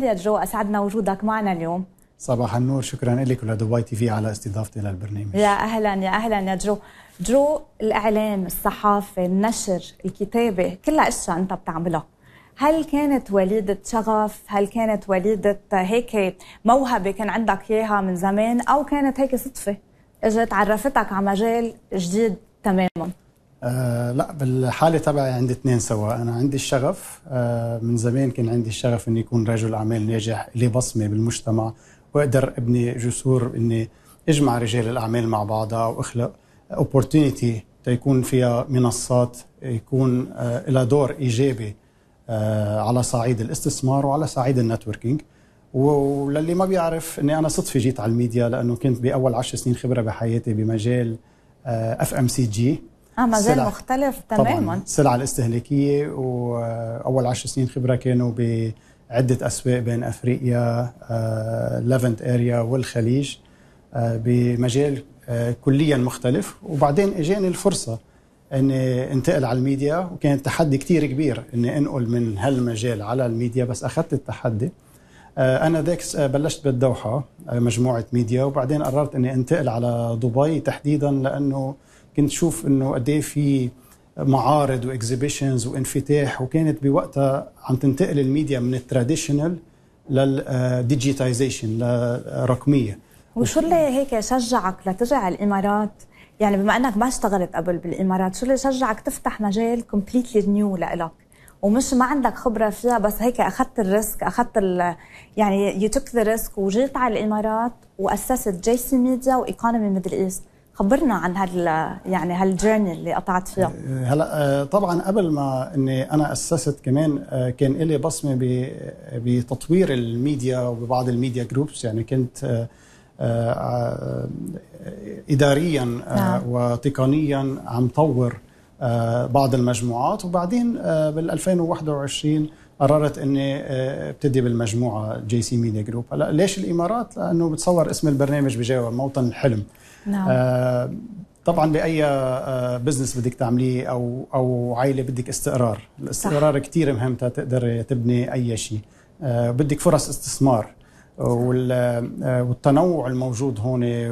يا جو اسعدنا وجودك معنا اليوم صباح النور شكرا لك ولدبي تي في على استضافتي للبرنامج يا اهلا يا اهلا يا جو جو الاعلام الصحافه النشر الكتابه كلها اشياء انت بتعملها هل كانت وليدة شغف؟ هل كانت وليدة هيك موهبة كان عندك إياها من زمان أو كانت هيك صدفة؟ إجت عرفتك على مجال جديد تماما آه، لا بالحالة تبعي عندي اثنين سوا أنا عندي الشغف آه من زمان كان عندي الشغف إني يكون رجل أعمال ناجح لي بصمة بالمجتمع وأقدر أبني جسور إني أجمع رجال الأعمال مع بعضها وأخلق opportunity تيكون فيها منصات يكون آه لها دور إيجابي آه على صعيد الاستثمار وعلى صعيد النتوركينج وللي ما بيعرف اني انا صدفه جيت على الميديا لانه كنت باول عشر سنين خبره بحياتي بمجال اف ام سي جي اه مازال مختلف تماما السلع الاستهلاكيه واول عشر سنين خبره كانوا بعده اسواق بين افريقيا ليفنت آه، اريا والخليج آه، بمجال آه، كليا مختلف وبعدين اجاني الفرصه اني انتقل على الميديا وكان تحدي كتير كبير اني انقل من هالمجال على الميديا بس اخذت التحدي انا ذاك بلشت بالدوحه مجموعه ميديا وبعدين قررت اني انتقل على دبي تحديدا لانه كنت شوف انه قد ايه في معارض واكزيبيشنز وانفتاح وكانت بوقتها عم تنتقل الميديا من التراديشنال للديجيتايزيشن للرقميه وشو اللي هيك شجعك لترجع على الامارات يعني بما انك ما اشتغلت قبل بالامارات شو اللي شجعك تفتح مجال كومبليتلي نيو لإلك ومش ما عندك خبره فيها بس هيك اخذت الريسك اخذت يعني يو توك ذا ريسك وجيت على الامارات واسست جيسي ميديا وايكونومي ميدل ايست خبرنا عن هال يعني هالجيرني اللي قطعت فيها إيه، هلا آه، طبعا قبل ما اني انا اسست كمان آه، كان لي بصمه بتطوير الميديا وبعض الميديا جروبس يعني كنت آه، اداريا نعم. وتقنيا عم طور آه، بعض المجموعات وبعدين آه، بال 2021 قررت اني آه، ابتدي بالمجموعه جي سي ميديا جروب هلا ليش الامارات لانه بتصور اسم البرنامج بجاوب موطن الحلم نعم. طبعا باي بزنس بدك تعمليه او او عائله بدك استقرار الاستقرار كثير مهم تقدر تبني اي شيء بدك فرص استثمار آه، والتنوع الموجود هون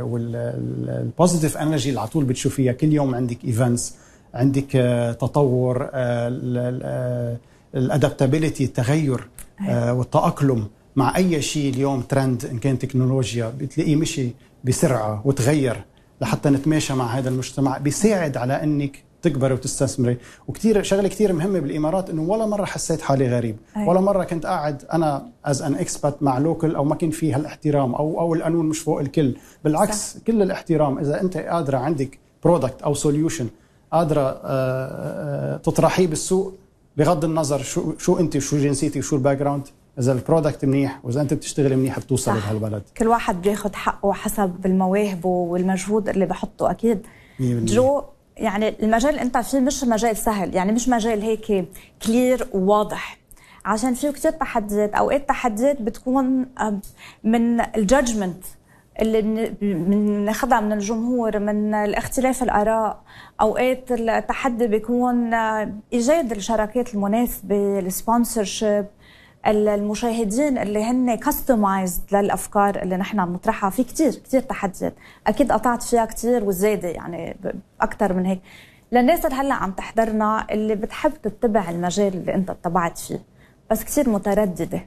والبوزيتيف انرجي اللي على طول بتشوفيها كل يوم عندك ايفنتس عندك آه، تطور آه، الادابتابيلتي التغير أيوة. والتاقلم مع اي شيء اليوم ترند ان كان تكنولوجيا بتلاقيه مشي بسرعه وتغير لحتى نتماشى مع هذا المجتمع بيساعد على انك تكبري وتستثمري وكثير شغله كثير مهمه بالامارات انه ولا مره حسيت حالي غريب أيوة. ولا مره كنت قاعد انا از ان اكسبات مع لوكل او ما كان في هالاحترام او او القانون مش فوق الكل بالعكس صح. كل الاحترام اذا انت قادره عندك برودكت او سوليوشن قادره آه، آه، تطرحيه بالسوق بغض النظر شو شو انت شو جنسيتي شو الباك جراوند اذا البرودكت منيح واذا انت بتشتغلي منيح بتوصلي بهالبلد كل واحد بياخذ حقه حسب المواهب والمجهود اللي بحطه اكيد جو يعني المجال اللي انت فيه مش مجال سهل يعني مش مجال هيك كلير وواضح عشان فيه كثير تحديات اوقات تحديات بتكون من الجادجمنت اللي بناخذها من الجمهور من الاختلاف الاراء اوقات التحدي بيكون آه، ايجاد الشراكات المناسبه السبونسرشيب المشاهدين اللي هن كاستمايزد للافكار اللي نحن عم نطرحها في كثير كثير تحديات اكيد قطعت فيها كثير وزياده يعني اكثر من هيك للناس اللي هلا عم تحضرنا اللي بتحب تتبع المجال اللي انت اتبعت فيه بس كثير متردده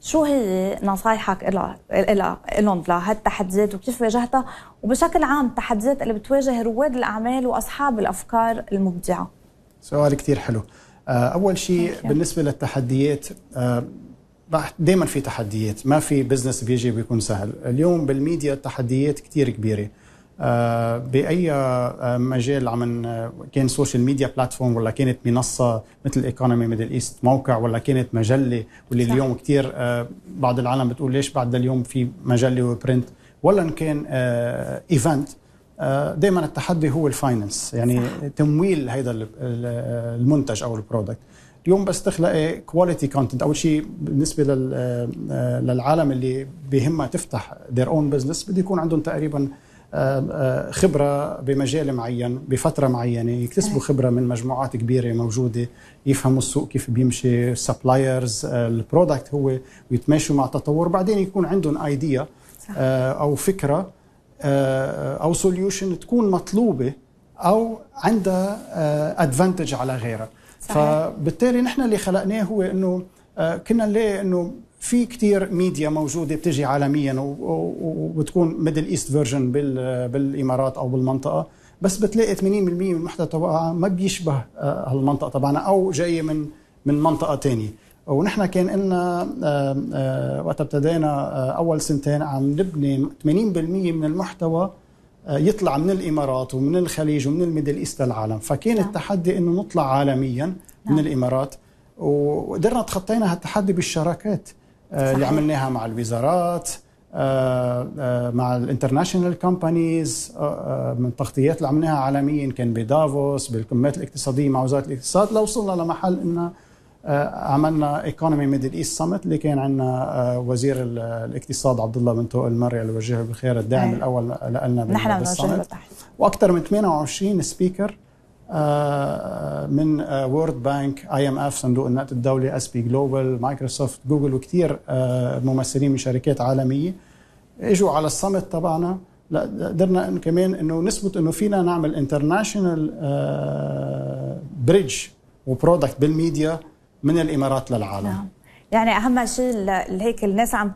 شو هي نصايحك إلها إلها لهالتحديات وكيف واجهتها وبشكل عام التحديات اللي بتواجه رواد الأعمال وأصحاب الأفكار المبدعة سؤال كثير حلو آه، اول شيء بالنسبه للتحديات آه، دائما في تحديات ما في بزنس بيجي بيكون سهل اليوم بالميديا التحديات كثير كبيره آه، باي مجال عم كان سوشيال ميديا بلاتفورم ولا كانت منصه مثل ايكونومي ميدل ايست موقع ولا كانت مجله واللي صح. اليوم كثير بعض العالم بتقول ليش بعد اليوم في مجله وبرنت ولا ان كان ايفنت آه، دائما التحدي هو الفاينانس يعني صح. تمويل هذا المنتج او البرودكت اليوم بس تخلقي كواليتي كونتنت اول شيء بالنسبه آه، للعالم اللي بيهمها تفتح ذير اون بزنس بده يكون عندهم تقريبا آه، خبره بمجال معين بفتره معينه يكتسبوا خبره من مجموعات كبيره موجوده يفهموا السوق كيف بيمشي سبلايرز البرودكت هو ويتماشوا مع التطور بعدين يكون عندهم ايديا او فكره آه، او سوليوشن تكون مطلوبه او عندها ادفانتج آه، على غيرها صحيح. فبالتالي نحن اللي خلقناه هو انه آه، كنا نلاقي انه في كتير ميديا موجودة بتجي عالميا وبتكون ميدل ايست فيرجن بالامارات او بالمنطقة بس بتلاقي 80% من المحتوى تبعها ما بيشبه هالمنطقة تبعنا او جاية من من منطقة تانية ونحن كان لنا آه، آه، وقت ابتدينا آه، اول سنتين عم نبني 80% من المحتوى يطلع من الامارات ومن الخليج ومن الميدل ايست للعالم، فكان نعم. التحدي انه نطلع عالميا نعم. من الامارات وقدرنا تخطينا هالتحدي بالشراكات صحيح. اللي عملناها مع الوزارات مع الانترناشونال كومبانيز من التغطيات اللي عملناها عالميا كان بدافوس بالكمات الاقتصاديه مع وزاره الاقتصاد لوصلنا لمحل انه آه، عملنا ايكونومي ميدل ايست سمت اللي كان عندنا آه، وزير الاقتصاد عبد الله بن طوق المري اللي وجهه بالخير الداعم أيه. الاول لنا نحن بنوجه واكثر من 28 سبيكر آه، من وورد بانك اي ام اف صندوق النقد الدولي اس بي جلوبال مايكروسوفت جوجل وكثير ممثلين من شركات عالميه اجوا على الصمت تبعنا قدرنا انه كمان انه نثبت انه فينا نعمل انترناشونال بريدج وبرودكت بالميديا من الامارات للعالم نعم. يعني اهم شيء هيك الناس عم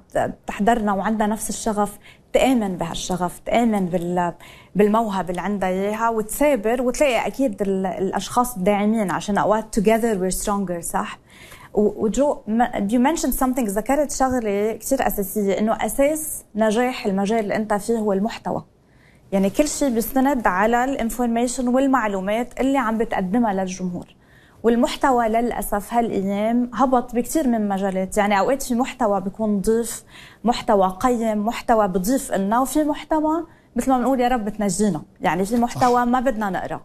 تحضرنا وعندها نفس الشغف تآمن بهالشغف تآمن بال بالموهبة اللي عندها إياها وتثابر وتلاقي أكيد الأشخاص الداعمين عشان أوقات together we're stronger صح؟ وجو يو منشن something ذكرت شغلة كثير أساسية إنه أساس نجاح المجال اللي أنت فيه هو المحتوى يعني كل شيء بيستند على الانفورميشن والمعلومات اللي عم بتقدمها للجمهور والمحتوى للاسف هالايام هبط بكثير من مجالات يعني اوقات في محتوى بيكون ضيف محتوى قيم محتوى بضيف لنا وفي محتوى مثل ما بنقول يا رب تنجينا يعني في محتوى ما بدنا نقرا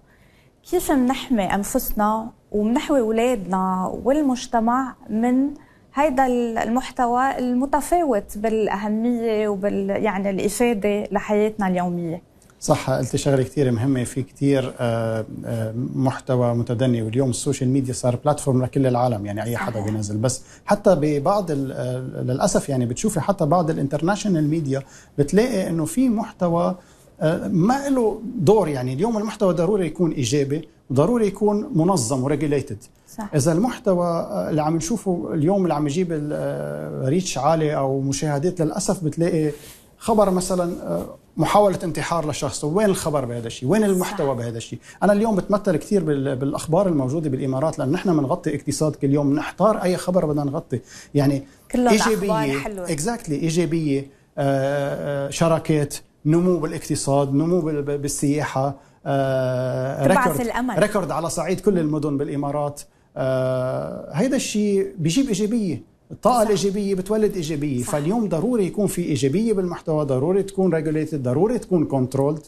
كيف بنحمي انفسنا وبنحوي اولادنا والمجتمع من هيدا المحتوى المتفاوت بالاهميه وبال يعني الافاده لحياتنا اليوميه صح قلت شغله كثير مهمه في كثير آه، آه، محتوى متدني واليوم السوشيال ميديا صار بلاتفورم لكل العالم يعني اي حدا بينزل بس حتى ببعض آه، للاسف يعني بتشوفي حتى بعض الانترناشونال ميديا بتلاقي انه في محتوى ما له دور يعني اليوم المحتوى ضروري يكون ايجابي وضروري يكون منظم وريجليتد صح. اذا المحتوى اللي عم نشوفه اليوم اللي عم يجيب ريتش عالي او مشاهدات للاسف بتلاقي خبر مثلا آه، محاولة انتحار لشخص وين الخبر بهذا الشيء وين المحتوى بهذا الشيء أنا اليوم بتمثل كثير بالأخبار الموجودة بالإمارات لأن نحن بنغطي اقتصاد كل يوم بنحتار أي خبر بدنا نغطي يعني كلها إيجابية حلوة اكزاكتلي إيجابية آه، آه، شراكات نمو بالاقتصاد نمو بالسياحة ريكورد الأمل. ريكورد على صعيد كل المدن بالإمارات هيدا الشيء بيجيب إيجابية الطاقه الايجابيه بتولد ايجابيه صح. فاليوم ضروري يكون في ايجابيه بالمحتوى ضروري تكون ريجوليتد ضروري تكون كنترولد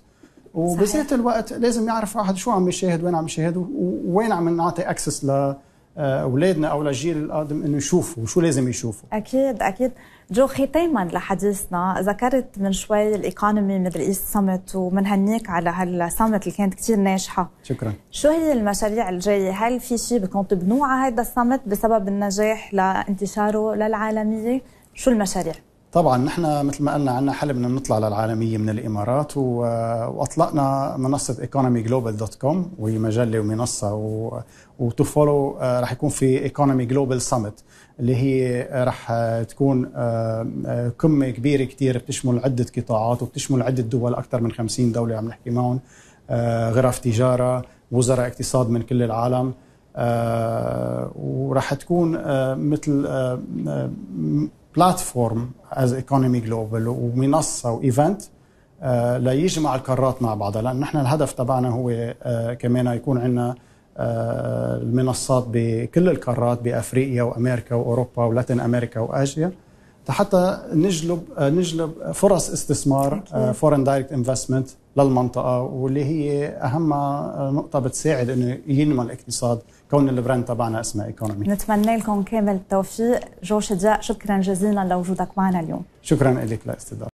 وبذات الوقت لازم يعرف واحد شو عم يشاهد وين عم يشاهد ووين عم نعطي اكسس ل آه، اولادنا او للجيل القادم انه يشوفوا وشو لازم يشوفوا اكيد اكيد جو ختاما لحديثنا ذكرت من شوي الايكونومي ميدل ايست سمت ومنهنيك على هالسمت اللي كانت كثير ناجحه شكرا شو هي المشاريع الجايه هل في شيء بكون تبنوه على هذا السمت بسبب النجاح لانتشاره للعالميه شو المشاريع طبعا نحن مثل ما قلنا عندنا حلم انه نطلع للعالميه من الامارات واطلقنا منصه ايكونومي جلوبال دوت كوم وهي مجله ومنصه و... وتو فولو آه، رح يكون في ايكونومي جلوبال سمت اللي هي آه، رح آه، تكون قمه كبيره كثير بتشمل عده قطاعات وبتشمل عده دول اكثر من 50 دوله عم نحكي معهم غرف تجاره وزراء اقتصاد من كل العالم وراح تكون مثل بلاتفورم از ايكونومي جلوبال ومنصه وايفنت آه، ليجمع القارات مع بعضها لان نحن الهدف تبعنا هو آه، كمان يكون عندنا آه، المنصات بكل القارات بافريقيا وامريكا واوروبا ولاتن امريكا واسيا حتى نجلب نجلب فرص استثمار فورن دايركت انفستمنت للمنطقه واللي هي اهم نقطه بتساعد انه ينمى الاقتصاد كون البراند تبعنا اسمه ايكونومي نتمنى لكم كامل التوفيق جو شكرا جزيلا لوجودك معنا اليوم شكرا لك لاستضافتك